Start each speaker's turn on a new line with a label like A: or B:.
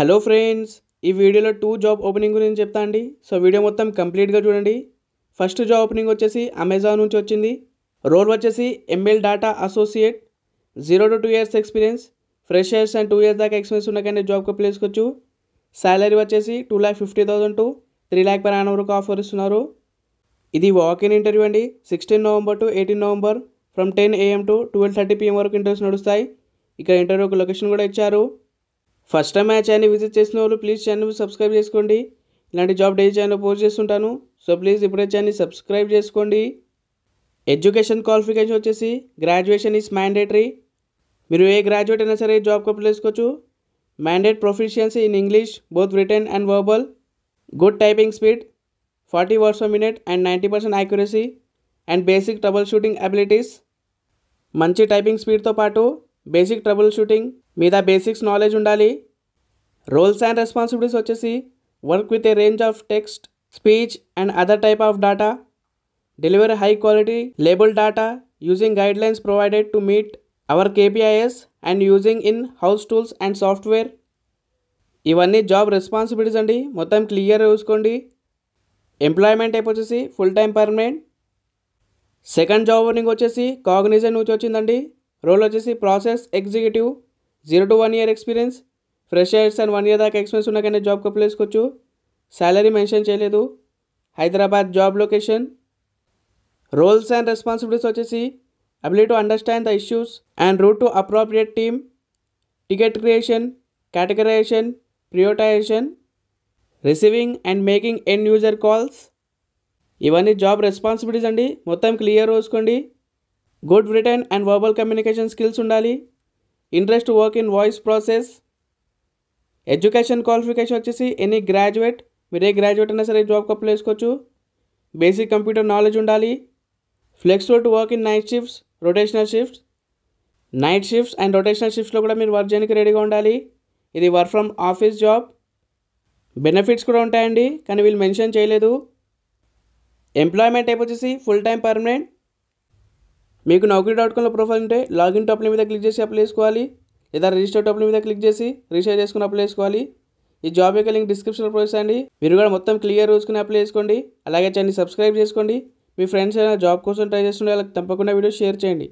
A: hello friends ఈ వీడియోలో two job opening గురించి చెప్తా అండి సో వీడియో మొత్తం కంప్లీట్గా చూడండి ఫస్ట్ జాబ్ ఓపెనింగ్ వచ్చేసి అమెజాన్ నుంచి వచ్చింది రోల్ వచ్చేసి ML data associate zero to two years experience freshers and two years దాకా ఎక్స్పీరియన్స్ ఉన్న కానీ జాబ్కి ప్లేసుకోవచ్చు శాలరీ వచ్చేసి two lakh fifty thousand to three lakh per an వరకు ఆఫర్ ఇస్తున్నారు ఇది వాక్ ఇన్ ఇంటర్వ్యూ అండి sixteen November to eighteen November from ten AM to twelve thirty PM వరకు ఇంటర్వ్యూస్ నడుస్తాయి ఇక్కడ ఇంటర్వ్యూకి లొకేషన్ కూడా ఇచ్చారు ఫస్ట్ టైం ఆ ఛానల్ విజిట్ చేసిన వాళ్ళు ప్లీజ్ ఛానల్ సబ్స్క్రైబ్ చేసుకోండి ఇలాంటి జాబ్ డే ఛానల్ పోస్ట్ చేస్తుంటాను సో ప్లీజ్ ఇప్పుడే ఛానల్ సబ్స్క్రైబ్ చేసుకోండి ఎడ్యుకేషన్ క్వాలిఫికేషన్ వచ్చేసి గ్రాడ్యుయేషన్ ఈజ్ మ్యాండేటరీ మీరు ఏ గ్రాడ్యుయేట్ అయినా సరే జాబ్ కప్పు వేసుకోవచ్చు mandate proficiency in English both written and verbal good typing speed forty words per minute and ninety percent accuracy and basic troubleshooting abilities మంచి typing స్పీడ్తో పాటు బేసిక్ ట్రబుల్ షూటింగ్ మీద బేసిక్స్ నాలెడ్జ్ ఉండాలి roles and responsibilities వచ్చేసి work with a range of text speech and other type of data delivery high quality label data using guidelines provided to meet our KPIs and using in house tools and software ఇవన్నీ job responsibilities అండి మొత్తం clear చూసుకోండి employment type వచ్చేసి full time permanent second job opening వచ్చేసి Cognizant నుంచి వచ్చిందండి role వచ్చేసి process executive zero to one year experience freshers and one year దాకా ఎక్స్పీరియన్స్ ఉన్న కానీ జాబ్కి అప్లై చేసుకోవచ్చు శాలరీ మెన్షన్ చేయలేదు Hyderabad job location roles and responsibilities వచ్చేసి ability to understand the issues and route to appropriate team ticket creation categorisation prioritisation receiving and making end user calls ఇవన్నీ job responsibilities అండి మొత్తం clear చూసుకోండి good written and verbal communication skills ఉండాలి interest to work in voice process education qualification వచ్చేసి any graduate మీరు ఏ graduate అయినా సరే జాబ్కి అప్లై చేసుకోవచ్చు బేసిక్ కంప్యూటర్ నాలెడ్జ్ ఉండాలి flexible to work in night shifts rotational shifts night shifts and rotational షిఫ్ట్స్లో కూడా మీరు వర్క్ చేయడానికి రెడీగా ఉండాలి ఇది work from office job benefits కూడా ఉంటాయండి కానీ వీళ్ళు మెన్షన్ చేయలేదు ఎంప్లాయ్మెంట్ టైప్ వచ్చేసి ఫుల్ టైం పర్మనెంట్ మీకు నౌకరీ డాట్ కామ్లో ప్రొఫైల్ ఉంటే లాగిన్ టాప్ల మీద క్లిక్ చేసి అప్లై చేసుకోవాలి లేదా రిజిస్టర్ టాప్ల మీద క్లిక్ చేసి రిజిస్టర్ చేసుకుని అప్లై చేసుకోవాలి ఈ జాబ్ యొక్క లింక్ డిస్క్రిప్షన్లో అండి మీరు కూడా మొత్తం క్లియర్ చూసుకుని అప్లై చేసుకోండి అలాగే ఛానల్ సబ్స్క్రైబ్ చేసుకోండి మీ ఫ్రెండ్స్ ఏదైనా జాబ్ కోసం ట్రై చేస్తుండే వాళ్ళకి తప్పకుండా వీడియో షేర్ చేయండి